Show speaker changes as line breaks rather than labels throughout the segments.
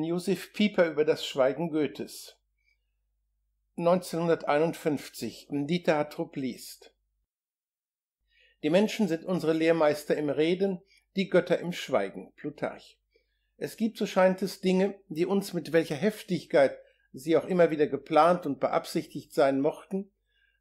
Josef Pieper über das Schweigen Goethes. 1951. Dieter Trupp liest. Die Menschen sind unsere Lehrmeister im Reden, die Götter im Schweigen. Plutarch. Es gibt, so scheint es, Dinge, die uns mit welcher Heftigkeit sie auch immer wieder geplant und beabsichtigt sein mochten,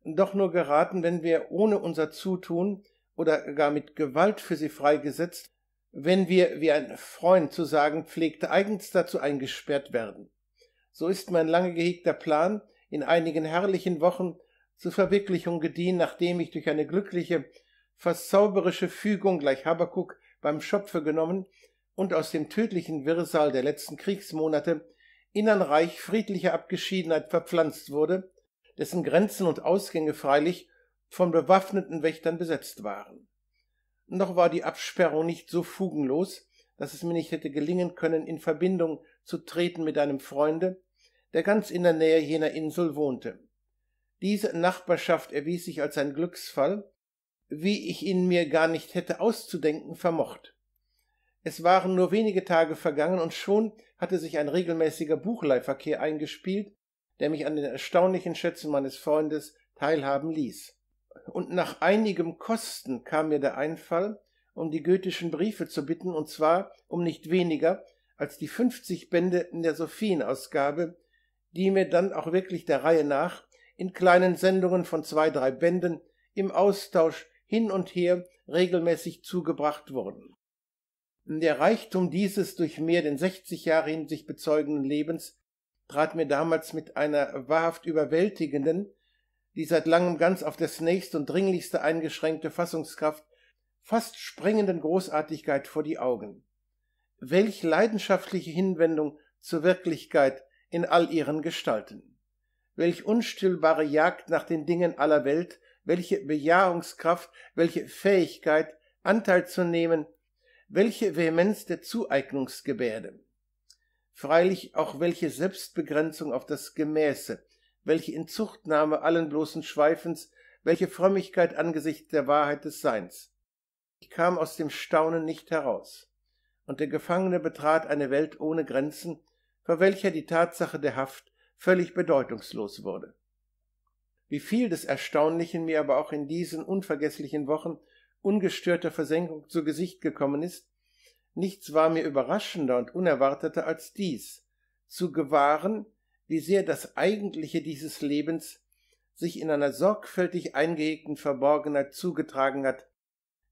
doch nur geraten, wenn wir ohne unser Zutun oder gar mit Gewalt für sie freigesetzt wenn wir, wie ein Freund zu sagen pflegte, eigens dazu eingesperrt werden. So ist mein lange gehegter Plan in einigen herrlichen Wochen zur Verwirklichung gediehen, nachdem ich durch eine glückliche, fast zauberische Fügung gleich Habakuk beim Schopfe genommen und aus dem tödlichen Wirrsal der letzten Kriegsmonate in ein Reich friedlicher Abgeschiedenheit verpflanzt wurde, dessen Grenzen und Ausgänge freilich von bewaffneten Wächtern besetzt waren noch war die Absperrung nicht so fugenlos, dass es mir nicht hätte gelingen können, in Verbindung zu treten mit einem Freunde, der ganz in der Nähe jener Insel wohnte. Diese Nachbarschaft erwies sich als ein Glücksfall, wie ich ihn mir gar nicht hätte auszudenken vermocht. Es waren nur wenige Tage vergangen und schon hatte sich ein regelmäßiger Buchleihverkehr eingespielt, der mich an den erstaunlichen Schätzen meines Freundes teilhaben ließ. Und nach einigem Kosten kam mir der Einfall, um die goethischen Briefe zu bitten, und zwar um nicht weniger als die 50 Bände in der Sophienausgabe, die mir dann auch wirklich der Reihe nach in kleinen Sendungen von zwei, drei Bänden im Austausch hin und her regelmäßig zugebracht wurden. Der Reichtum dieses durch mehr denn 60 Jahre hin sich bezeugenden Lebens trat mir damals mit einer wahrhaft überwältigenden, die seit langem ganz auf das nächste und dringlichste eingeschränkte Fassungskraft fast springenden Großartigkeit vor die Augen. Welch leidenschaftliche Hinwendung zur Wirklichkeit in all ihren Gestalten. Welch unstillbare Jagd nach den Dingen aller Welt, welche Bejahungskraft, welche Fähigkeit, Anteil zu nehmen, welche Vehemenz der Zueignungsgebärde. Freilich auch welche Selbstbegrenzung auf das Gemäße, welche Inzuchtnahme allen bloßen Schweifens, welche Frömmigkeit angesichts der Wahrheit des Seins. Ich kam aus dem Staunen nicht heraus, und der Gefangene betrat eine Welt ohne Grenzen, vor welcher die Tatsache der Haft völlig bedeutungslos wurde. Wie viel des Erstaunlichen mir aber auch in diesen unvergesslichen Wochen ungestörter Versenkung zu Gesicht gekommen ist, nichts war mir überraschender und unerwarteter als dies, zu gewahren, wie sehr das Eigentliche dieses Lebens sich in einer sorgfältig eingehegten Verborgenheit zugetragen hat,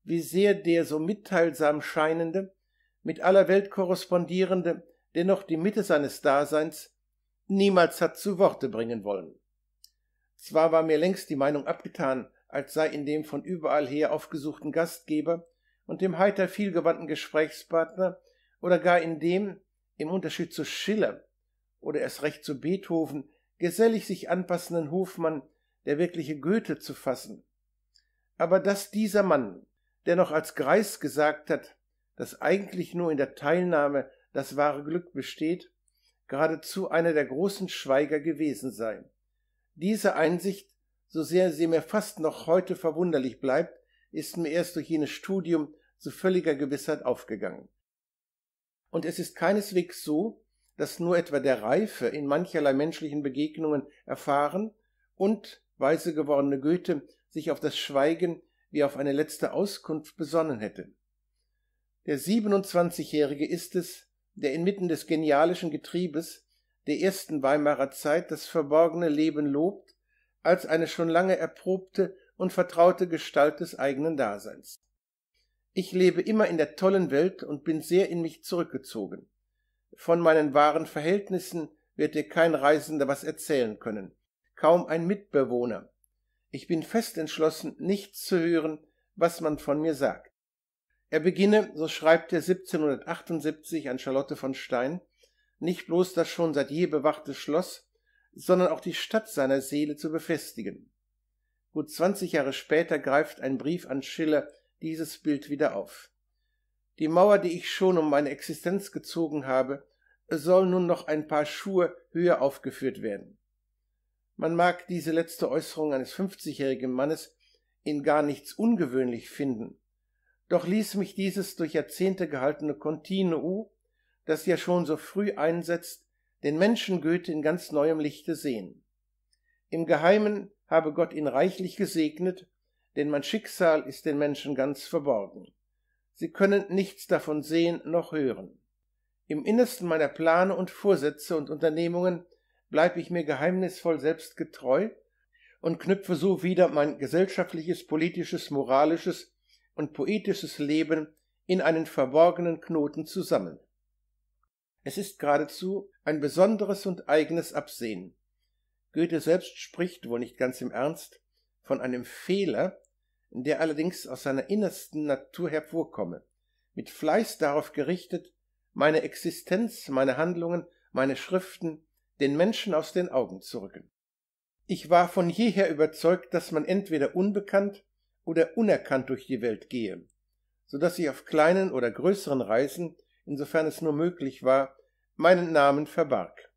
wie sehr der so mitteilsam scheinende, mit aller Welt korrespondierende, dennoch die Mitte seines Daseins niemals hat zu Worte bringen wollen. Zwar war mir längst die Meinung abgetan, als sei in dem von überall her aufgesuchten Gastgeber und dem heiter vielgewandten Gesprächspartner oder gar in dem, im Unterschied zu Schiller, oder erst recht zu Beethoven gesellig sich anpassenden Hofmann, der wirkliche Goethe zu fassen. Aber dass dieser Mann, der noch als Greis gesagt hat, dass eigentlich nur in der Teilnahme das wahre Glück besteht, geradezu einer der großen Schweiger gewesen sei. Diese Einsicht, so sehr sie mir fast noch heute verwunderlich bleibt, ist mir erst durch jenes Studium zu völliger Gewissheit aufgegangen. Und es ist keineswegs so, das nur etwa der Reife in mancherlei menschlichen Begegnungen erfahren und weise gewordene Goethe sich auf das Schweigen wie auf eine letzte Auskunft besonnen hätte. Der 27-Jährige ist es, der inmitten des genialischen Getriebes der ersten Weimarer Zeit das verborgene Leben lobt, als eine schon lange erprobte und vertraute Gestalt des eigenen Daseins. Ich lebe immer in der tollen Welt und bin sehr in mich zurückgezogen. Von meinen wahren Verhältnissen wird dir kein Reisender was erzählen können, kaum ein Mitbewohner. Ich bin fest entschlossen, nichts zu hören, was man von mir sagt. Er beginne, so schreibt er 1778 an Charlotte von Stein, nicht bloß das schon seit je bewachte Schloss, sondern auch die Stadt seiner Seele zu befestigen. Gut zwanzig Jahre später greift ein Brief an Schiller dieses Bild wieder auf. Die Mauer, die ich schon um meine Existenz gezogen habe, soll nun noch ein paar Schuhe höher aufgeführt werden. Man mag diese letzte Äußerung eines fünfzigjährigen Mannes in gar nichts ungewöhnlich finden, doch ließ mich dieses durch Jahrzehnte gehaltene Kontinu, das ja schon so früh einsetzt, den Menschen Goethe in ganz neuem Lichte sehen. Im Geheimen habe Gott ihn reichlich gesegnet, denn mein Schicksal ist den Menschen ganz verborgen. Sie können nichts davon sehen noch hören. Im Innersten meiner Plane und Vorsätze und Unternehmungen bleibe ich mir geheimnisvoll selbst getreu und knüpfe so wieder mein gesellschaftliches, politisches, moralisches und poetisches Leben in einen verborgenen Knoten zusammen. Es ist geradezu ein besonderes und eigenes Absehen. Goethe selbst spricht wohl nicht ganz im Ernst von einem Fehler, der allerdings aus seiner innersten Natur hervorkomme, mit Fleiß darauf gerichtet, meine Existenz, meine Handlungen, meine Schriften den Menschen aus den Augen zu rücken. Ich war von jeher überzeugt, dass man entweder unbekannt oder unerkannt durch die Welt gehe, so dass ich auf kleinen oder größeren Reisen, insofern es nur möglich war, meinen Namen verbarg.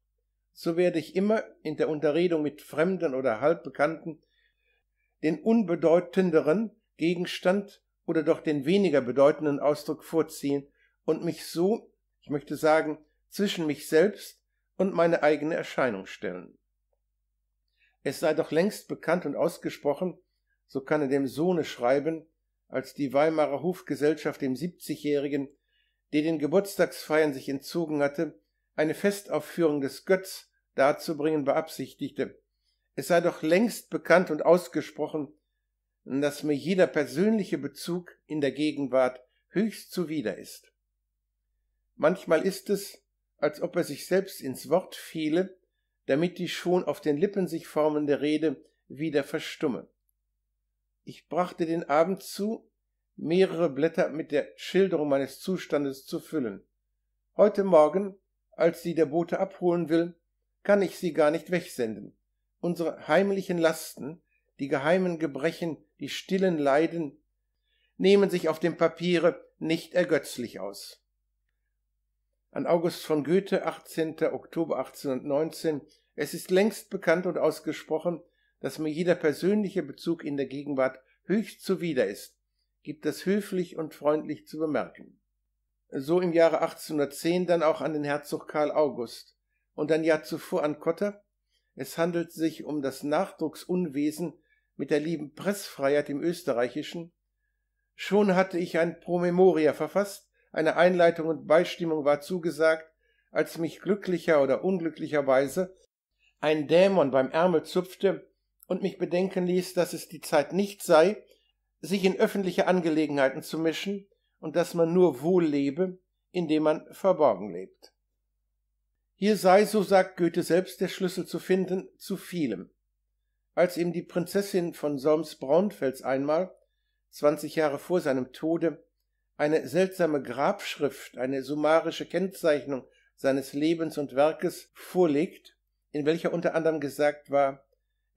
So werde ich immer in der Unterredung mit Fremden oder Halbbekannten den unbedeutenderen Gegenstand oder doch den weniger bedeutenden Ausdruck vorziehen und mich so, ich möchte sagen, zwischen mich selbst und meine eigene Erscheinung stellen. Es sei doch längst bekannt und ausgesprochen, so kann er dem Sohne schreiben, als die Weimarer Hofgesellschaft dem 70-Jährigen, der den Geburtstagsfeiern sich entzogen hatte, eine Festaufführung des Götz darzubringen beabsichtigte, es sei doch längst bekannt und ausgesprochen, dass mir jeder persönliche Bezug in der Gegenwart höchst zuwider ist. Manchmal ist es, als ob er sich selbst ins Wort fiele, damit die schon auf den Lippen sich formende Rede wieder verstumme. Ich brachte den Abend zu, mehrere Blätter mit der Schilderung meines Zustandes zu füllen. Heute Morgen, als sie der Bote abholen will, kann ich sie gar nicht wegsenden unsere heimlichen Lasten, die geheimen Gebrechen, die stillen Leiden, nehmen sich auf dem Papiere nicht ergötzlich aus. An August von Goethe, 18. Oktober 1819, es ist längst bekannt und ausgesprochen, dass mir jeder persönliche Bezug in der Gegenwart höchst zuwider ist, gibt es höflich und freundlich zu bemerken. So im Jahre 1810 dann auch an den Herzog Karl August und ein Jahr zuvor an Kotter, es handelt sich um das Nachdrucksunwesen mit der lieben Pressfreiheit im Österreichischen. Schon hatte ich ein Promemoria verfasst, eine Einleitung und Beistimmung war zugesagt, als mich glücklicher oder unglücklicherweise ein Dämon beim Ärmel zupfte und mich bedenken ließ, dass es die Zeit nicht sei, sich in öffentliche Angelegenheiten zu mischen und dass man nur wohl lebe, indem man verborgen lebt. Hier sei, so sagt Goethe selbst, der Schlüssel zu finden zu vielem. Als ihm die Prinzessin von Solms-Braunfels einmal, zwanzig Jahre vor seinem Tode, eine seltsame Grabschrift, eine summarische Kennzeichnung seines Lebens und Werkes vorlegt, in welcher unter anderem gesagt war,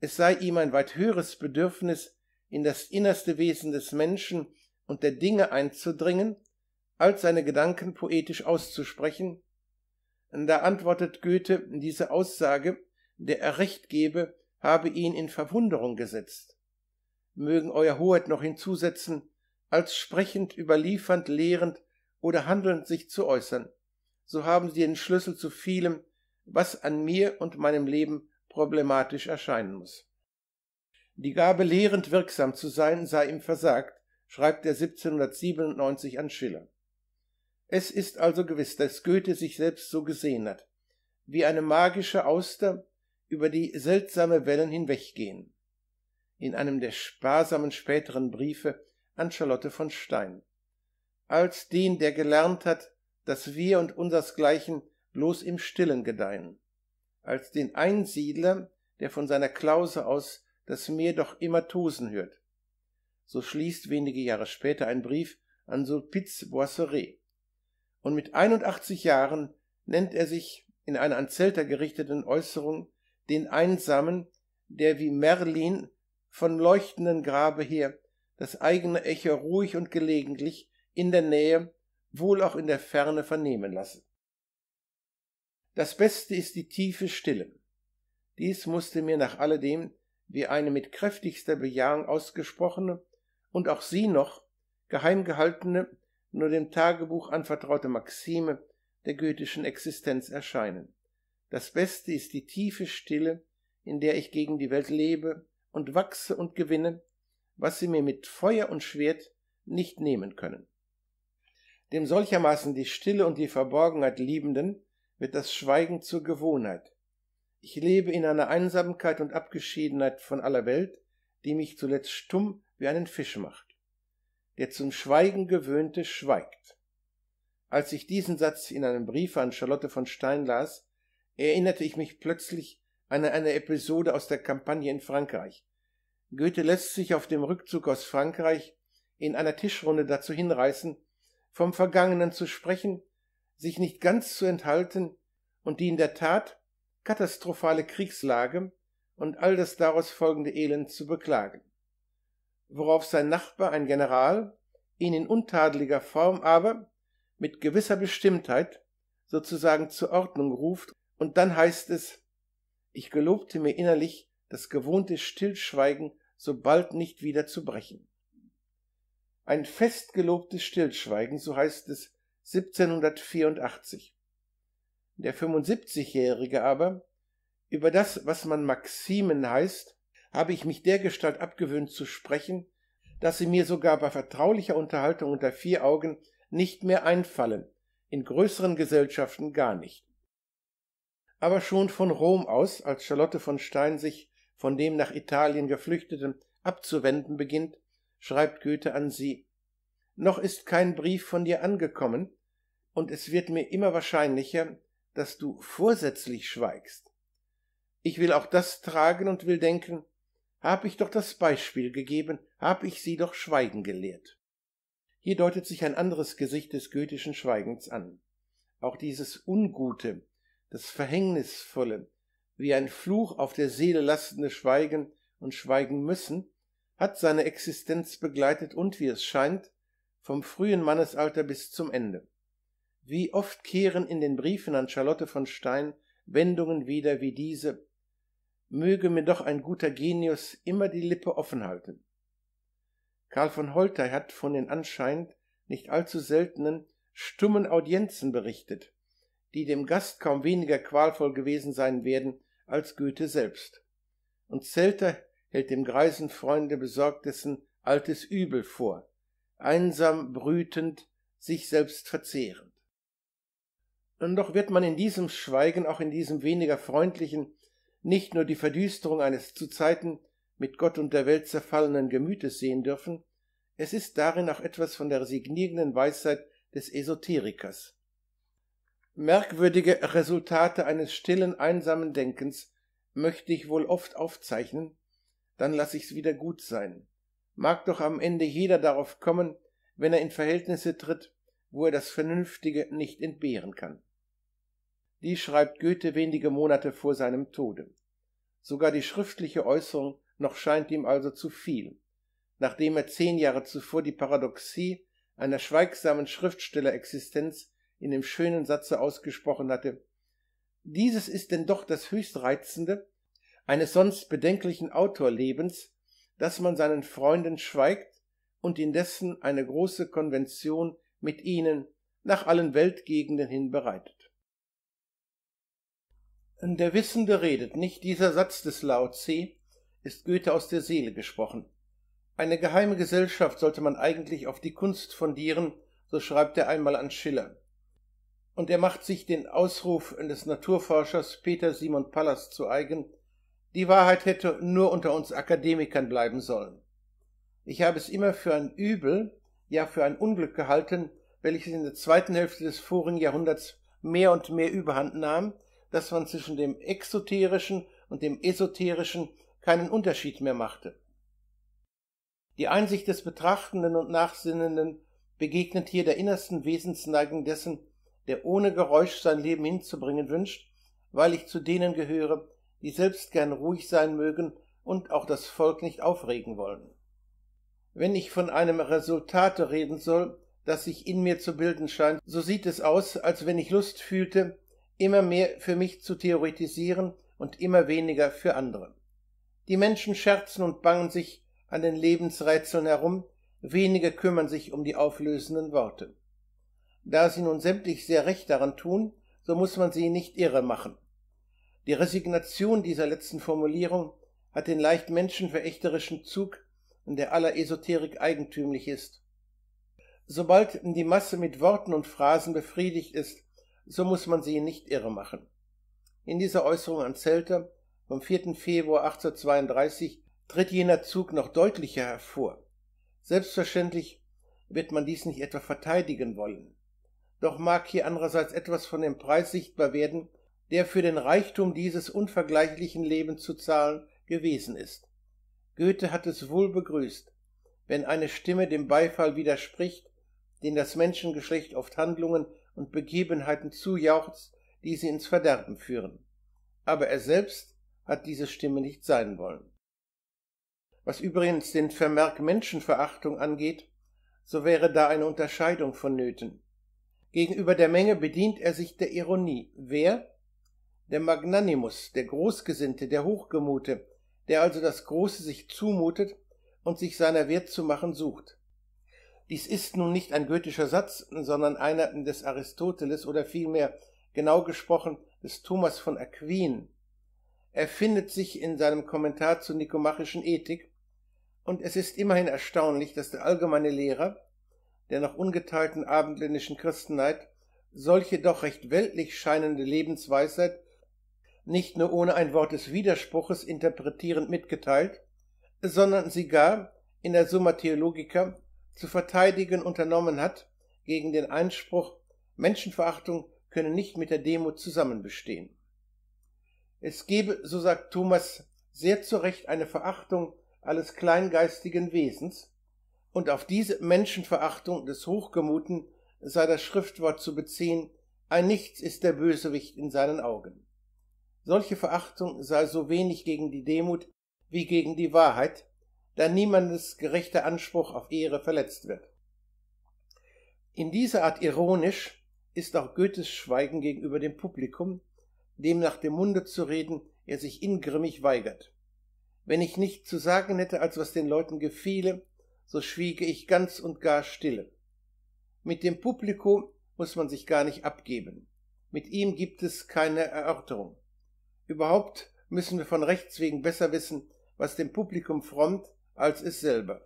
es sei ihm ein weit höheres Bedürfnis, in das innerste Wesen des Menschen und der Dinge einzudringen, als seine Gedanken poetisch auszusprechen, da antwortet Goethe, diese Aussage, der er Recht gebe, habe ihn in Verwunderung gesetzt. Mögen Euer Hoheit noch hinzusetzen, als sprechend, überliefernd, lehrend oder handelnd sich zu äußern, so haben Sie den Schlüssel zu vielem, was an mir und meinem Leben problematisch erscheinen muss. Die Gabe, lehrend wirksam zu sein, sei ihm versagt, schreibt er 1797 an Schiller. Es ist also gewiss, dass Goethe sich selbst so gesehen hat, wie eine magische Auster über die seltsame Wellen hinweggehen. In einem der sparsamen späteren Briefe an Charlotte von Stein. Als den, der gelernt hat, dass wir und unsersgleichen bloß im Stillen gedeihen. Als den Einsiedler, der von seiner Klause aus das Meer doch immer tosen hört. So schließt wenige Jahre später ein Brief an Sulpice Boisseret und mit 81 Jahren nennt er sich in einer an Zelter gerichteten Äußerung den Einsamen, der wie Merlin von leuchtenden Grabe her das eigene Echo ruhig und gelegentlich in der Nähe, wohl auch in der Ferne vernehmen lasse. Das Beste ist die tiefe Stille. Dies musste mir nach alledem wie eine mit kräftigster Bejahung ausgesprochene und auch sie noch geheim gehaltene nur dem Tagebuch anvertraute Maxime der goethischen Existenz erscheinen. Das Beste ist die tiefe Stille, in der ich gegen die Welt lebe und wachse und gewinne, was sie mir mit Feuer und Schwert nicht nehmen können. Dem solchermaßen die Stille und die Verborgenheit Liebenden wird das Schweigen zur Gewohnheit. Ich lebe in einer Einsamkeit und Abgeschiedenheit von aller Welt, die mich zuletzt stumm wie einen Fisch macht der zum Schweigen gewöhnte, schweigt. Als ich diesen Satz in einem Brief an Charlotte von Stein las, erinnerte ich mich plötzlich an eine Episode aus der Kampagne in Frankreich. Goethe lässt sich auf dem Rückzug aus Frankreich in einer Tischrunde dazu hinreißen, vom Vergangenen zu sprechen, sich nicht ganz zu enthalten und die in der Tat katastrophale Kriegslage und all das daraus folgende Elend zu beklagen worauf sein Nachbar, ein General, ihn in untadeliger Form, aber mit gewisser Bestimmtheit sozusagen zur Ordnung ruft, und dann heißt es Ich gelobte mir innerlich, das gewohnte Stillschweigen so bald nicht wieder zu brechen. Ein festgelobtes Stillschweigen, so heißt es 1784. Der 75-Jährige aber, über das, was man Maximen heißt, habe ich mich dergestalt abgewöhnt zu sprechen, dass sie mir sogar bei vertraulicher Unterhaltung unter vier Augen nicht mehr einfallen, in größeren Gesellschaften gar nicht. Aber schon von Rom aus, als Charlotte von Stein sich von dem nach Italien geflüchteten abzuwenden beginnt, schreibt Goethe an sie Noch ist kein Brief von dir angekommen, und es wird mir immer wahrscheinlicher, dass du vorsätzlich schweigst. Ich will auch das tragen und will denken, hab ich doch das Beispiel gegeben, hab ich sie doch schweigen gelehrt. Hier deutet sich ein anderes Gesicht des goethischen Schweigens an. Auch dieses Ungute, das Verhängnisvolle, wie ein Fluch auf der Seele lastende Schweigen und Schweigen müssen, hat seine Existenz begleitet und, wie es scheint, vom frühen Mannesalter bis zum Ende. Wie oft kehren in den Briefen an Charlotte von Stein Wendungen wieder wie diese möge mir doch ein guter Genius immer die Lippe offen halten. Karl von Holtei hat von den anscheinend nicht allzu seltenen stummen Audienzen berichtet, die dem Gast kaum weniger qualvoll gewesen sein werden als Goethe selbst. Und Zelter hält dem greisen Freunde besorgt dessen altes Übel vor, einsam brütend, sich selbst verzehrend. Und doch wird man in diesem Schweigen, auch in diesem weniger freundlichen, nicht nur die Verdüsterung eines zu Zeiten mit Gott und der Welt zerfallenen Gemütes sehen dürfen, es ist darin auch etwas von der resignierenden Weisheit des Esoterikers. Merkwürdige Resultate eines stillen, einsamen Denkens möchte ich wohl oft aufzeichnen, dann lasse ich's wieder gut sein. Mag doch am Ende jeder darauf kommen, wenn er in Verhältnisse tritt, wo er das Vernünftige nicht entbehren kann die schreibt Goethe wenige Monate vor seinem Tode. Sogar die schriftliche Äußerung noch scheint ihm also zu viel, nachdem er zehn Jahre zuvor die Paradoxie einer schweigsamen Schriftstellerexistenz in dem schönen Satze ausgesprochen hatte Dieses ist denn doch das höchst reizende eines sonst bedenklichen Autorlebens, dass man seinen Freunden schweigt und indessen eine große Konvention mit ihnen nach allen Weltgegenden hin bereitet. Der Wissende redet nicht. Dieser Satz des Lao Tse ist Goethe aus der Seele gesprochen. Eine geheime Gesellschaft sollte man eigentlich auf die Kunst fundieren, so schreibt er einmal an Schiller. Und er macht sich den Ausruf des Naturforschers Peter Simon Pallas zu eigen, die Wahrheit hätte nur unter uns Akademikern bleiben sollen. Ich habe es immer für ein Übel, ja für ein Unglück gehalten, welches in der zweiten Hälfte des vorigen Jahrhunderts mehr und mehr überhand nahm dass man zwischen dem exoterischen und dem esoterischen keinen Unterschied mehr machte. Die Einsicht des Betrachtenden und Nachsinnenden begegnet hier der innersten Wesensneigung dessen, der ohne Geräusch sein Leben hinzubringen wünscht, weil ich zu denen gehöre, die selbst gern ruhig sein mögen und auch das Volk nicht aufregen wollen. Wenn ich von einem Resultate reden soll, das sich in mir zu bilden scheint, so sieht es aus, als wenn ich Lust fühlte, immer mehr für mich zu theoretisieren und immer weniger für andere. Die Menschen scherzen und bangen sich an den Lebensrätseln herum, wenige kümmern sich um die auflösenden Worte. Da sie nun sämtlich sehr recht daran tun, so muss man sie nicht irre machen. Die Resignation dieser letzten Formulierung hat den leicht menschenverächterischen Zug, der aller Esoterik eigentümlich ist. Sobald die Masse mit Worten und Phrasen befriedigt ist, so muss man sie nicht irre machen. In dieser Äußerung an Zelte vom 4. Februar 1832 tritt jener Zug noch deutlicher hervor. Selbstverständlich wird man dies nicht etwa verteidigen wollen. Doch mag hier andererseits etwas von dem Preis sichtbar werden, der für den Reichtum dieses unvergleichlichen Lebens zu zahlen gewesen ist. Goethe hat es wohl begrüßt, wenn eine Stimme dem Beifall widerspricht, den das Menschengeschlecht oft Handlungen und Begebenheiten zujauchzt, die sie ins Verderben führen. Aber er selbst hat diese Stimme nicht sein wollen. Was übrigens den Vermerk Menschenverachtung angeht, so wäre da eine Unterscheidung vonnöten. Gegenüber der Menge bedient er sich der Ironie. Wer? Der Magnanimus, der Großgesinnte, der Hochgemute, der also das Große sich zumutet und sich seiner wert zu machen sucht. Dies ist nun nicht ein goethischer Satz, sondern einer des Aristoteles oder vielmehr genau gesprochen des Thomas von Aquin. Er findet sich in seinem Kommentar zur nikomachischen Ethik, und es ist immerhin erstaunlich, dass der allgemeine Lehrer der noch ungeteilten abendländischen Christenheit solche doch recht weltlich scheinende Lebensweisheit nicht nur ohne ein Wort des Widerspruches interpretierend mitgeteilt, sondern sie gar in der Summa Theologica zu verteidigen unternommen hat gegen den Einspruch, Menschenverachtung könne nicht mit der Demo bestehen. Es gebe, so sagt Thomas, sehr zu Recht eine Verachtung alles kleingeistigen Wesens, und auf diese Menschenverachtung des Hochgemuten sei das Schriftwort zu beziehen, ein Nichts ist der Bösewicht in seinen Augen. Solche Verachtung sei so wenig gegen die Demut wie gegen die Wahrheit, da niemandes gerechter Anspruch auf Ehre verletzt wird. In dieser Art ironisch ist auch Goethes Schweigen gegenüber dem Publikum, dem nach dem Munde zu reden er sich ingrimmig weigert. Wenn ich nichts zu sagen hätte, als was den Leuten gefiele, so schwiege ich ganz und gar stille. Mit dem Publikum muss man sich gar nicht abgeben. Mit ihm gibt es keine Erörterung. Überhaupt müssen wir von Rechts wegen besser wissen, was dem Publikum frommt als es selber.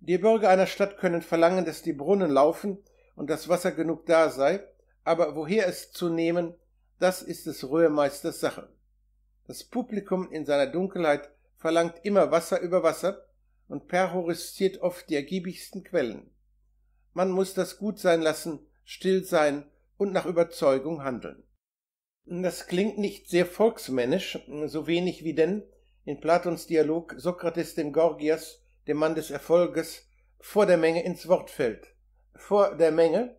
Die Bürger einer Stadt können verlangen, dass die Brunnen laufen und das Wasser genug da sei, aber woher es zu nehmen, das ist des Röhrmeisters Sache. Das Publikum in seiner Dunkelheit verlangt immer Wasser über Wasser und perhorisiert oft die ergiebigsten Quellen. Man muss das gut sein lassen, still sein und nach Überzeugung handeln. Das klingt nicht sehr volksmännisch, so wenig wie denn, in Platons Dialog Sokrates dem Gorgias, dem Mann des Erfolges, vor der Menge ins Wort fällt. Vor der Menge,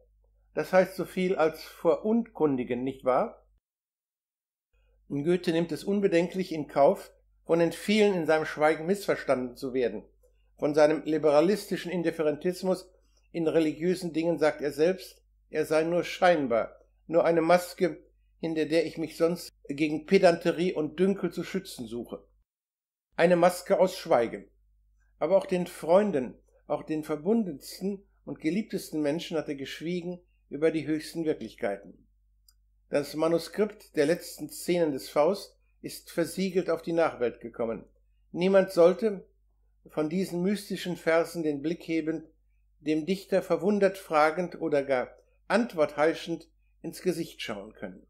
das heißt so viel als vor Unkundigen, nicht wahr? Goethe nimmt es unbedenklich in Kauf, von den vielen in seinem Schweigen missverstanden zu werden. Von seinem liberalistischen Indifferentismus in religiösen Dingen sagt er selbst, er sei nur scheinbar, nur eine Maske, hinter der ich mich sonst gegen Pedanterie und Dünkel zu schützen suche eine Maske aus Schweigen. Aber auch den Freunden, auch den verbundensten und geliebtesten Menschen hat er geschwiegen über die höchsten Wirklichkeiten. Das Manuskript der letzten Szenen des Faust ist versiegelt auf die Nachwelt gekommen. Niemand sollte, von diesen mystischen Versen den Blick hebend, dem Dichter verwundert fragend oder gar Antwort heischend ins Gesicht schauen können.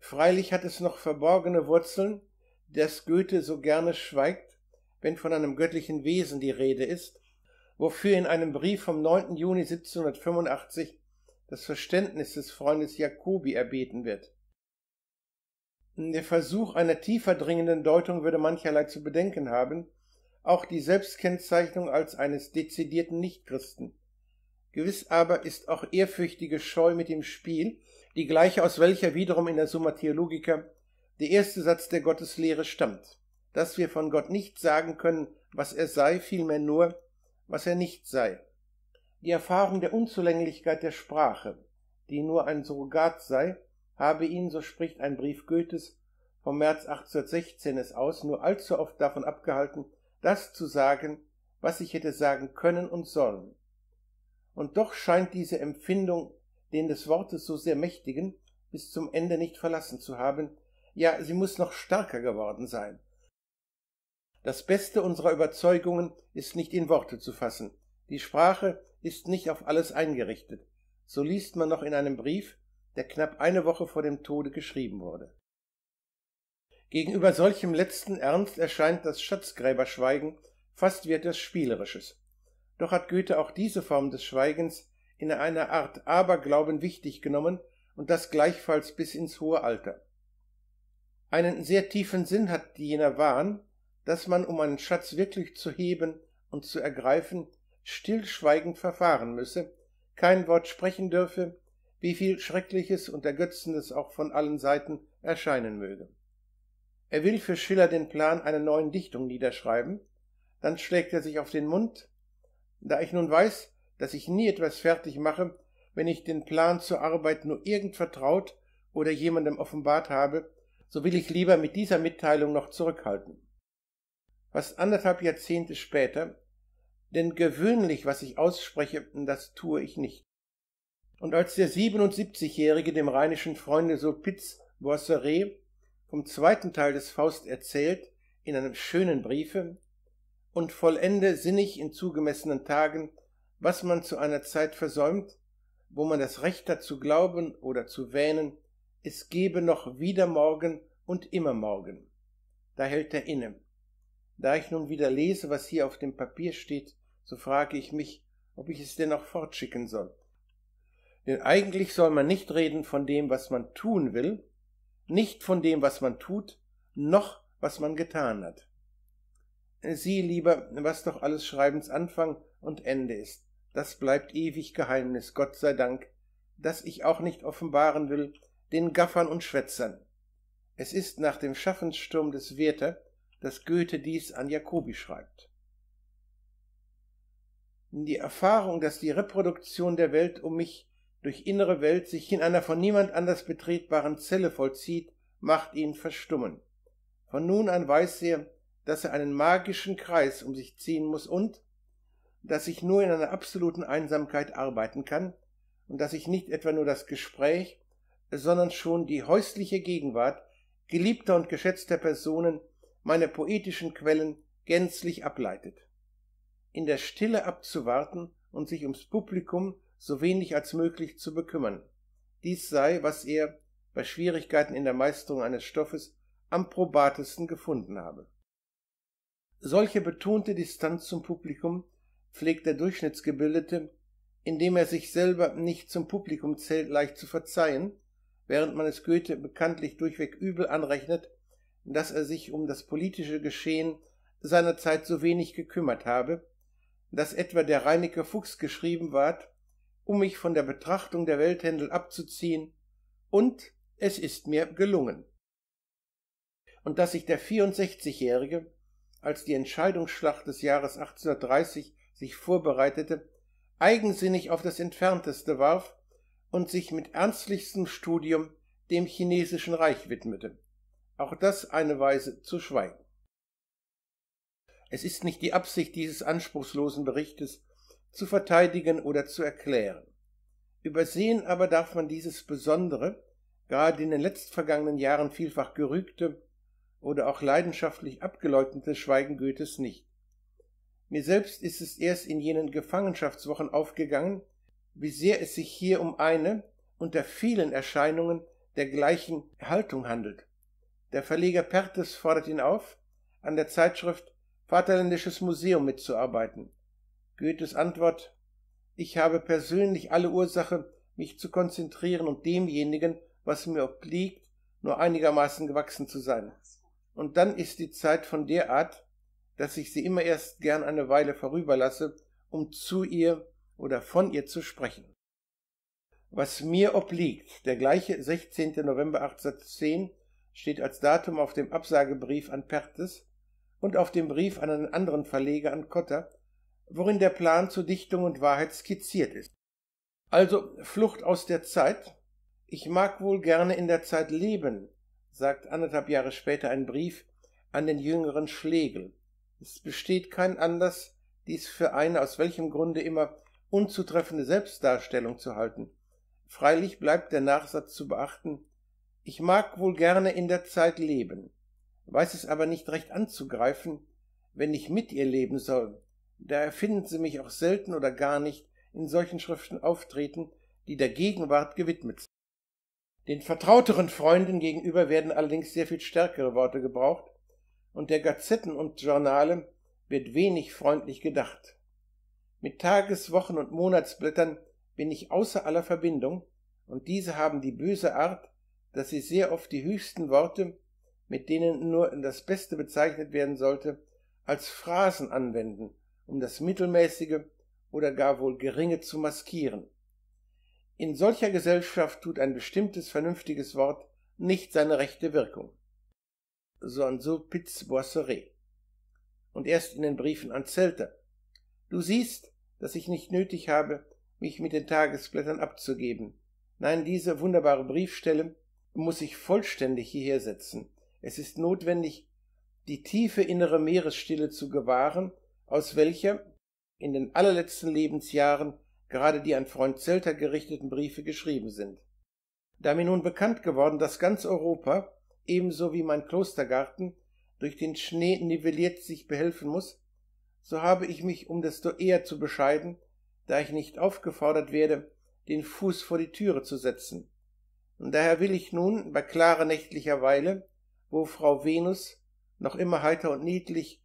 Freilich hat es noch verborgene Wurzeln, das Goethe so gerne schweigt, wenn von einem göttlichen Wesen die Rede ist, wofür in einem Brief vom 9. Juni 1785 das Verständnis des Freundes Jacobi erbeten wird. Der Versuch einer tiefer dringenden Deutung würde mancherlei zu bedenken haben, auch die Selbstkennzeichnung als eines dezidierten Nichtchristen. Gewiss aber ist auch ehrfürchtige Scheu mit dem Spiel, die gleiche aus welcher wiederum in der Summa Theologica der erste Satz der Gotteslehre stammt, dass wir von Gott nicht sagen können, was er sei, vielmehr nur, was er nicht sei. Die Erfahrung der Unzulänglichkeit der Sprache, die nur ein Surrogat sei, habe ihn, so spricht ein Brief Goethes vom März 1816 es aus, nur allzu oft davon abgehalten, das zu sagen, was ich hätte sagen können und sollen. Und doch scheint diese Empfindung den des Wortes so sehr mächtigen bis zum Ende nicht verlassen zu haben, ja, sie muss noch stärker geworden sein. Das Beste unserer Überzeugungen ist nicht in Worte zu fassen. Die Sprache ist nicht auf alles eingerichtet. So liest man noch in einem Brief, der knapp eine Woche vor dem Tode geschrieben wurde. Gegenüber solchem letzten Ernst erscheint das Schatzgräberschweigen fast wie etwas Spielerisches. Doch hat Goethe auch diese Form des Schweigens in einer Art Aberglauben wichtig genommen und das gleichfalls bis ins hohe Alter. Einen sehr tiefen Sinn hat jener Wahn, dass man, um einen Schatz wirklich zu heben und zu ergreifen, stillschweigend verfahren müsse, kein Wort sprechen dürfe, wie viel Schreckliches und Ergötzendes auch von allen Seiten erscheinen möge. Er will für Schiller den Plan einer neuen Dichtung niederschreiben, dann schlägt er sich auf den Mund, da ich nun weiß, dass ich nie etwas fertig mache, wenn ich den Plan zur Arbeit nur irgend vertraut oder jemandem offenbart habe, so will ich lieber mit dieser Mitteilung noch zurückhalten. Was anderthalb Jahrzehnte später, denn gewöhnlich, was ich ausspreche, das tue ich nicht. Und als der 77-Jährige dem rheinischen Freunde Sulpitz Boisseret vom zweiten Teil des Faust erzählt, in einem schönen Briefe, und vollende sinnig in zugemessenen Tagen, was man zu einer Zeit versäumt, wo man das Recht hat zu glauben oder zu wähnen, es gebe noch wieder morgen und immer morgen. Da hält er inne. Da ich nun wieder lese, was hier auf dem Papier steht, so frage ich mich, ob ich es denn auch fortschicken soll. Denn eigentlich soll man nicht reden von dem, was man tun will, nicht von dem, was man tut, noch was man getan hat. Sieh lieber, was doch alles Schreibens Anfang und Ende ist. Das bleibt ewig Geheimnis, Gott sei Dank, das ich auch nicht offenbaren will, den Gaffern und Schwätzern. Es ist nach dem Schaffenssturm des Werther, dass Goethe dies an Jacobi schreibt. Die Erfahrung, dass die Reproduktion der Welt um mich durch innere Welt sich in einer von niemand anders betretbaren Zelle vollzieht, macht ihn verstummen. Von nun an weiß er, dass er einen magischen Kreis um sich ziehen muss und dass ich nur in einer absoluten Einsamkeit arbeiten kann und dass ich nicht etwa nur das Gespräch, sondern schon die häusliche Gegenwart geliebter und geschätzter Personen meine poetischen Quellen gänzlich ableitet. In der Stille abzuwarten und sich ums Publikum so wenig als möglich zu bekümmern. Dies sei, was er bei Schwierigkeiten in der Meisterung eines Stoffes am probatesten gefunden habe. Solche betonte Distanz zum Publikum pflegt der Durchschnittsgebildete, indem er sich selber nicht zum Publikum zählt, leicht zu verzeihen, während man es Goethe bekanntlich durchweg übel anrechnet, dass er sich um das politische Geschehen seiner Zeit so wenig gekümmert habe, dass etwa der Reinecke Fuchs geschrieben ward, um mich von der Betrachtung der Welthändel abzuziehen, und es ist mir gelungen. Und dass sich der 64-Jährige, als die Entscheidungsschlacht des Jahres 1830 sich vorbereitete, eigensinnig auf das Entfernteste warf, und sich mit ernstlichstem Studium dem chinesischen Reich widmete. Auch das eine Weise zu schweigen. Es ist nicht die Absicht dieses anspruchslosen Berichtes zu verteidigen oder zu erklären. Übersehen aber darf man dieses besondere, gerade in den letztvergangenen Jahren vielfach gerügte oder auch leidenschaftlich abgeleugnete Schweigen Goethes nicht. Mir selbst ist es erst in jenen Gefangenschaftswochen aufgegangen, wie sehr es sich hier um eine unter vielen Erscheinungen der gleichen Haltung handelt. Der Verleger Pertes fordert ihn auf, an der Zeitschrift Vaterländisches Museum mitzuarbeiten. Goethes Antwort Ich habe persönlich alle Ursache, mich zu konzentrieren und demjenigen, was mir obliegt, nur einigermaßen gewachsen zu sein. Und dann ist die Zeit von der Art, dass ich sie immer erst gern eine Weile vorüberlasse, um zu ihr oder von ihr zu sprechen. Was mir obliegt, der gleiche 16. November 1810 steht als Datum auf dem Absagebrief an Perthes und auf dem Brief an einen anderen Verleger an Cotta, worin der Plan zur Dichtung und Wahrheit skizziert ist. Also Flucht aus der Zeit. Ich mag wohl gerne in der Zeit leben, sagt anderthalb Jahre später ein Brief an den jüngeren Schlegel. Es besteht kein Anlass, dies für eine aus welchem Grunde immer unzutreffende Selbstdarstellung zu halten. Freilich bleibt der Nachsatz zu beachten, ich mag wohl gerne in der Zeit leben, weiß es aber nicht recht anzugreifen, wenn ich mit ihr leben soll. Da erfinden Sie mich auch selten oder gar nicht in solchen Schriften auftreten, die der Gegenwart gewidmet sind. Den vertrauteren Freunden gegenüber werden allerdings sehr viel stärkere Worte gebraucht, und der Gazetten und Journale wird wenig freundlich gedacht. Mit Tages-, Wochen- und Monatsblättern bin ich außer aller Verbindung, und diese haben die böse Art, dass sie sehr oft die höchsten Worte, mit denen nur das Beste bezeichnet werden sollte, als Phrasen anwenden, um das Mittelmäßige oder gar wohl Geringe zu maskieren. In solcher Gesellschaft tut ein bestimmtes vernünftiges Wort nicht seine rechte Wirkung. So an so Pitz Boisseret. Und erst in den Briefen an Zelter Du siehst, dass ich nicht nötig habe, mich mit den Tagesblättern abzugeben. Nein, diese wunderbare Briefstelle muss ich vollständig hierher setzen. Es ist notwendig, die tiefe innere Meeresstille zu gewahren, aus welcher in den allerletzten Lebensjahren gerade die an Freund Zelter gerichteten Briefe geschrieben sind. Da mir nun bekannt geworden, dass ganz Europa, ebenso wie mein Klostergarten, durch den Schnee nivelliert sich behelfen muss, so habe ich mich um desto eher zu bescheiden, da ich nicht aufgefordert werde, den Fuß vor die Türe zu setzen. Und daher will ich nun bei klarer nächtlicher Weile, wo Frau Venus, noch immer heiter und niedlich,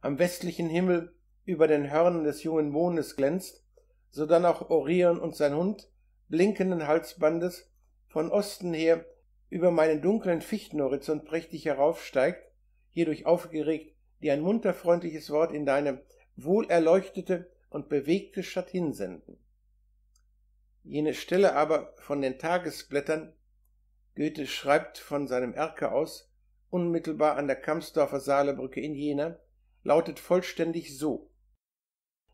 am westlichen Himmel über den Hörnern des jungen Mondes glänzt, sodann auch Orion und sein Hund, blinkenden Halsbandes, von Osten her über meinen dunklen Fichtenhorizont prächtig heraufsteigt, hierdurch aufgeregt die ein munter freundliches Wort in deine wohlerleuchtete und bewegte Stadt hinsenden. Jene Stelle aber von den Tagesblättern, Goethe schreibt von seinem Erker aus, unmittelbar an der Kamsdorfer Saalebrücke in Jena, lautet vollständig so.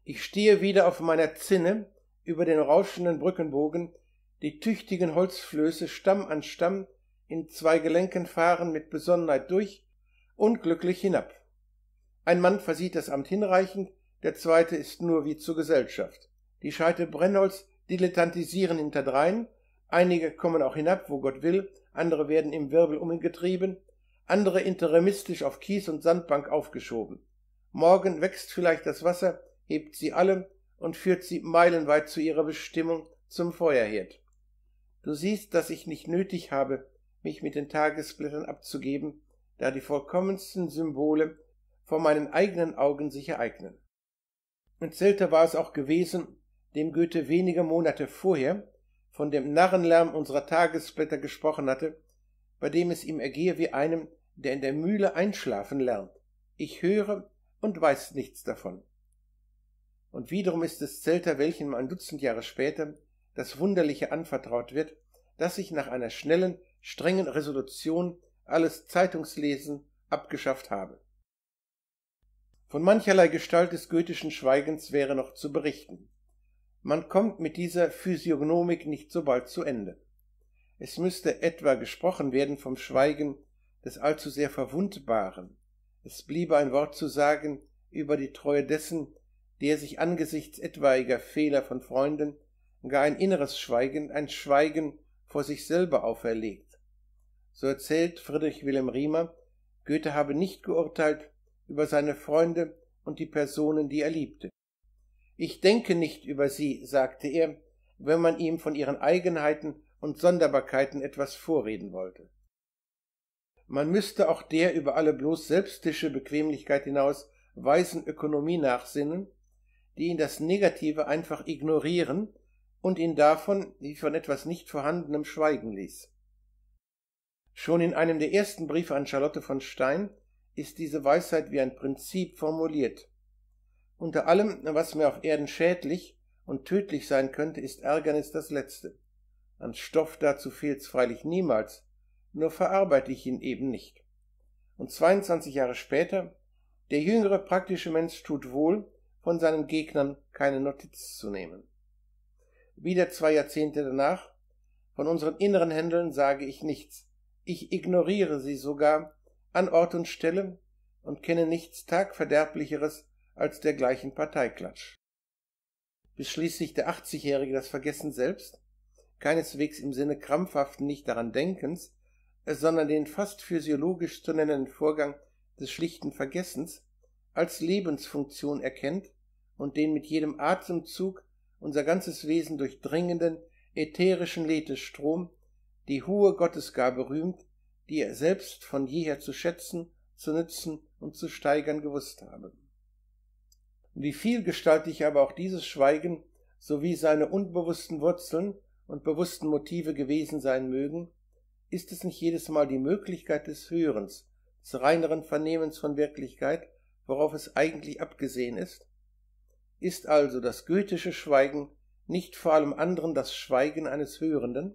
Ich stehe wieder auf meiner Zinne über den rauschenden Brückenbogen, die tüchtigen Holzflöße Stamm an Stamm in zwei Gelenken fahren mit Besonnenheit durch, und glücklich hinab. Ein Mann versieht das Amt hinreichend, der zweite ist nur wie zur Gesellschaft. Die Scheite Brennholz dilettantisieren hinterdrein, einige kommen auch hinab, wo Gott will, andere werden im Wirbel um ihn getrieben, andere interimistisch auf Kies und Sandbank aufgeschoben. Morgen wächst vielleicht das Wasser, hebt sie alle und führt sie meilenweit zu ihrer Bestimmung zum Feuerherd. Du siehst, dass ich nicht nötig habe, mich mit den Tagesblättern abzugeben, da die vollkommensten Symbole vor meinen eigenen Augen sich ereignen. Und Zelter war es auch gewesen, dem Goethe wenige Monate vorher von dem Narrenlärm unserer Tagesblätter gesprochen hatte, bei dem es ihm ergehe wie einem, der in der Mühle einschlafen lernt. Ich höre und weiß nichts davon. Und wiederum ist es Zelter, welchem ein Dutzend Jahre später das Wunderliche anvertraut wird, dass ich nach einer schnellen, strengen Resolution alles Zeitungslesen abgeschafft habe. Von mancherlei Gestalt des goethischen Schweigens wäre noch zu berichten. Man kommt mit dieser Physiognomik nicht so bald zu Ende. Es müsste etwa gesprochen werden vom Schweigen des allzu sehr Verwundbaren. Es bliebe ein Wort zu sagen über die Treue dessen, der sich angesichts etwaiger Fehler von Freunden gar ein inneres Schweigen, ein Schweigen vor sich selber auferlegt. So erzählt Friedrich Wilhelm Riemer, Goethe habe nicht geurteilt, über seine Freunde und die Personen, die er liebte. Ich denke nicht über sie, sagte er, wenn man ihm von ihren Eigenheiten und Sonderbarkeiten etwas vorreden wollte. Man müsste auch der über alle bloß selbstische Bequemlichkeit hinaus weisen Ökonomie nachsinnen, die ihn das Negative einfach ignorieren und ihn davon wie von etwas nicht vorhandenem schweigen ließ. Schon in einem der ersten Briefe an Charlotte von Stein ist diese Weisheit wie ein Prinzip formuliert. Unter allem, was mir auf Erden schädlich und tödlich sein könnte, ist Ärgernis das Letzte. An Stoff dazu fehlt's freilich niemals, nur verarbeite ich ihn eben nicht. Und 22 Jahre später, der jüngere praktische Mensch tut wohl, von seinen Gegnern keine Notiz zu nehmen. Wieder zwei Jahrzehnte danach, von unseren inneren Händeln sage ich nichts. Ich ignoriere sie sogar an Ort und Stelle und kenne nichts Tagverderblicheres als dergleichen Parteiklatsch. Bis schließlich der Achtzigjährige das Vergessen selbst, keineswegs im Sinne krampfhaften nicht daran Denkens, sondern den fast physiologisch zu nennenden Vorgang des schlichten Vergessens als Lebensfunktion erkennt und den mit jedem Atemzug unser ganzes Wesen durchdringenden ätherischen Letestrom, die hohe Gottesgabe rühmt, die er selbst von jeher zu schätzen, zu nützen und zu steigern gewusst habe. Wie vielgestaltig aber auch dieses Schweigen sowie seine unbewussten Wurzeln und bewussten Motive gewesen sein mögen, ist es nicht jedes Mal die Möglichkeit des Hörens, des reineren Vernehmens von Wirklichkeit, worauf es eigentlich abgesehen ist? Ist also das goethische Schweigen nicht vor allem anderen das Schweigen eines Hörenden?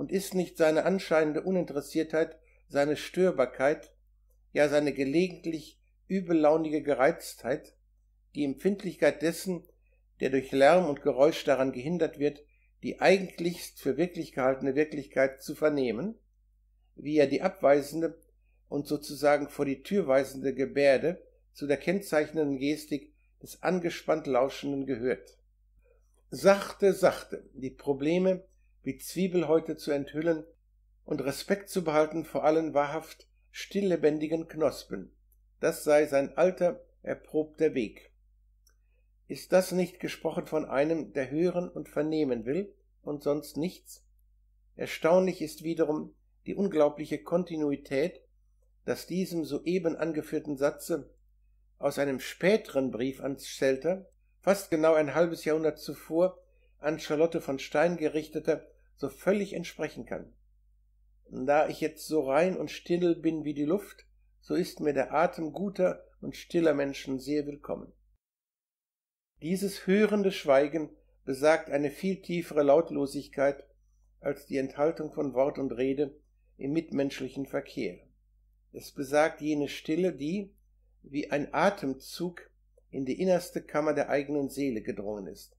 und ist nicht seine anscheinende Uninteressiertheit, seine Störbarkeit, ja seine gelegentlich übellaunige Gereiztheit, die Empfindlichkeit dessen, der durch Lärm und Geräusch daran gehindert wird, die eigentlichst für wirklich gehaltene Wirklichkeit zu vernehmen, wie er die abweisende und sozusagen vor die Tür weisende Gebärde zu der kennzeichnenden Gestik des angespannt Lauschenden gehört. Sachte, sachte, die Probleme, wie Zwiebelhäute zu enthüllen und Respekt zu behalten vor allen wahrhaft stilllebendigen Knospen. Das sei sein alter, erprobter Weg. Ist das nicht gesprochen von einem, der hören und vernehmen will und sonst nichts? Erstaunlich ist wiederum die unglaubliche Kontinuität, dass diesem soeben angeführten Satze aus einem späteren Brief an Shelter, fast genau ein halbes Jahrhundert zuvor, an Charlotte von Stein gerichteter so völlig entsprechen kann. Da ich jetzt so rein und still bin wie die Luft, so ist mir der Atem guter und stiller Menschen sehr willkommen. Dieses hörende Schweigen besagt eine viel tiefere Lautlosigkeit als die Enthaltung von Wort und Rede im mitmenschlichen Verkehr. Es besagt jene Stille, die, wie ein Atemzug, in die innerste Kammer der eigenen Seele gedrungen ist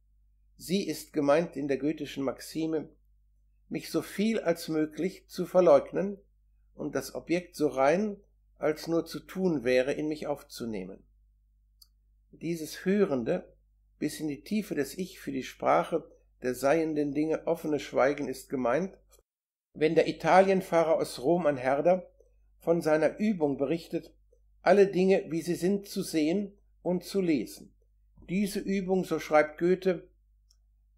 sie ist gemeint in der goethischen Maxime, mich so viel als möglich zu verleugnen und das Objekt so rein als nur zu tun wäre, in mich aufzunehmen. Dieses hörende, bis in die Tiefe des Ich für die Sprache der seienden Dinge offene Schweigen ist gemeint, wenn der Italienfahrer aus Rom an Herder von seiner Übung berichtet, alle Dinge, wie sie sind, zu sehen und zu lesen. Diese Übung, so schreibt Goethe,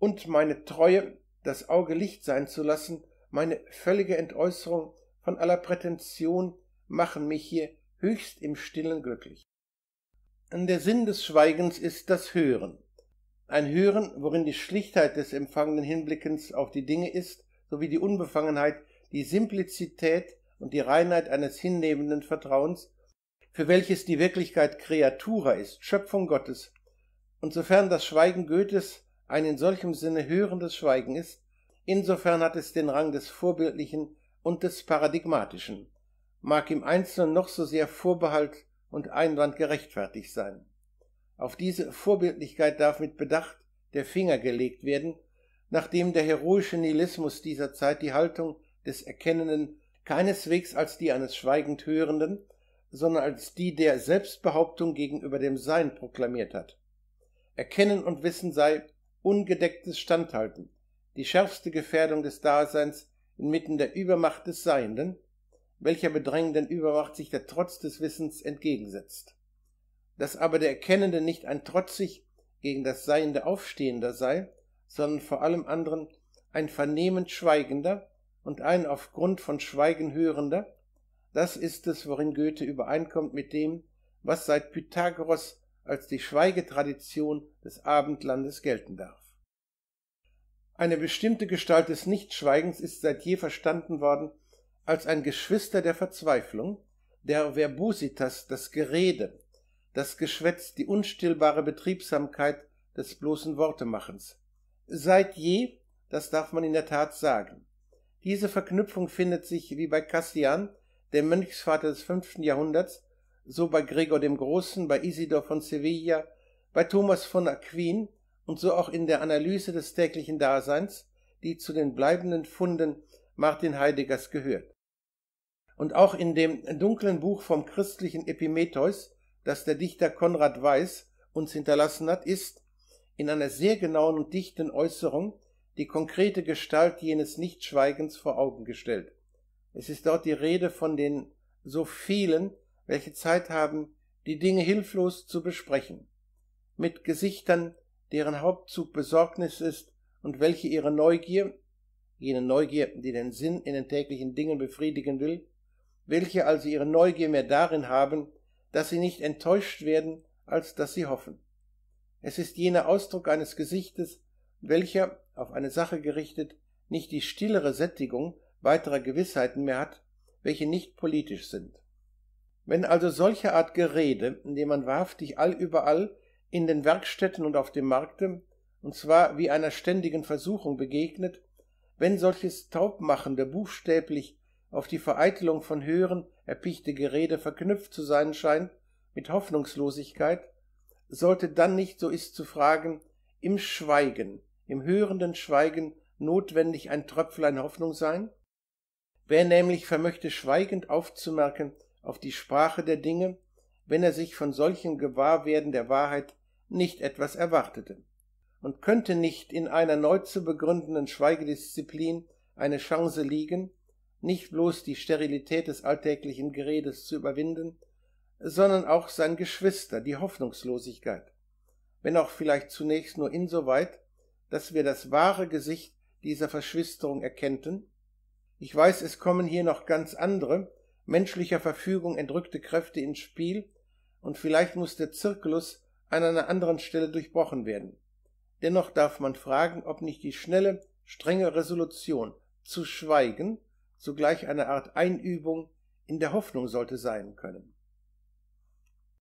und meine Treue, das Auge Licht sein zu lassen, meine völlige Entäußerung von aller Prätension machen mich hier höchst im Stillen glücklich. Der Sinn des Schweigens ist das Hören. Ein Hören, worin die Schlichtheit des empfangenen Hinblickens auf die Dinge ist, sowie die Unbefangenheit, die Simplizität und die Reinheit eines hinnehmenden Vertrauens, für welches die Wirklichkeit Kreatura ist, Schöpfung Gottes. Und sofern das Schweigen Goethes ein in solchem Sinne hörendes Schweigen ist, insofern hat es den Rang des Vorbildlichen und des Paradigmatischen, mag im Einzelnen noch so sehr Vorbehalt und Einwand gerechtfertigt sein. Auf diese Vorbildlichkeit darf mit Bedacht der Finger gelegt werden, nachdem der heroische Nihilismus dieser Zeit die Haltung des Erkennenden keineswegs als die eines schweigend Hörenden, sondern als die der Selbstbehauptung gegenüber dem Sein proklamiert hat. Erkennen und Wissen sei ungedecktes Standhalten, die schärfste Gefährdung des Daseins inmitten der Übermacht des Seienden, welcher bedrängenden Übermacht sich der Trotz des Wissens entgegensetzt. Dass aber der Erkennende nicht ein trotzig gegen das Seiende Aufstehender sei, sondern vor allem anderen ein vernehmend Schweigender und ein aufgrund von Schweigen Hörender, das ist es, worin Goethe übereinkommt mit dem, was seit Pythagoras als die Schweigetradition des Abendlandes gelten darf. Eine bestimmte Gestalt des Nichtschweigens ist seit je verstanden worden als ein Geschwister der Verzweiflung, der Verbusitas, das Gerede, das Geschwätz, die unstillbare Betriebsamkeit des bloßen Wortemachens. Seit je, das darf man in der Tat sagen. Diese Verknüpfung findet sich, wie bei Cassian, dem Mönchsvater des fünften Jahrhunderts, so bei Gregor dem Großen, bei Isidor von Sevilla, bei Thomas von Aquin und so auch in der Analyse des täglichen Daseins, die zu den bleibenden Funden Martin Heideggers gehört. Und auch in dem dunklen Buch vom christlichen Epimetheus, das der Dichter Konrad Weiß uns hinterlassen hat, ist in einer sehr genauen und dichten Äußerung die konkrete Gestalt jenes Nichtschweigens vor Augen gestellt. Es ist dort die Rede von den so vielen, welche Zeit haben, die Dinge hilflos zu besprechen, mit Gesichtern, deren Hauptzug Besorgnis ist und welche ihre Neugier, jene Neugier, die den Sinn in den täglichen Dingen befriedigen will, welche also ihre Neugier mehr darin haben, dass sie nicht enttäuscht werden, als dass sie hoffen. Es ist jener Ausdruck eines Gesichtes, welcher, auf eine Sache gerichtet, nicht die stillere Sättigung weiterer Gewissheiten mehr hat, welche nicht politisch sind. Wenn also solche Art Gerede, indem man wahrhaftig allüberall in den Werkstätten und auf dem Markte, und zwar wie einer ständigen Versuchung begegnet, wenn solches taubmachende, buchstäblich auf die Vereitelung von höheren, erpichte Gerede verknüpft zu sein scheint, mit Hoffnungslosigkeit, sollte dann nicht, so ist zu fragen, im Schweigen, im hörenden Schweigen notwendig ein Tröpflein Hoffnung sein? Wer nämlich vermöchte schweigend aufzumerken, auf die Sprache der Dinge, wenn er sich von solchem Gewahrwerden der Wahrheit nicht etwas erwartete und könnte nicht in einer neu zu begründenden Schweigedisziplin eine Chance liegen, nicht bloß die Sterilität des alltäglichen Geredes zu überwinden, sondern auch sein Geschwister, die Hoffnungslosigkeit, wenn auch vielleicht zunächst nur insoweit, dass wir das wahre Gesicht dieser Verschwisterung erkennten. Ich weiß, es kommen hier noch ganz andere, menschlicher Verfügung entrückte Kräfte ins Spiel und vielleicht muss der Zirkulus an einer anderen Stelle durchbrochen werden. Dennoch darf man fragen, ob nicht die schnelle, strenge Resolution zu schweigen zugleich eine Art Einübung in der Hoffnung sollte sein können.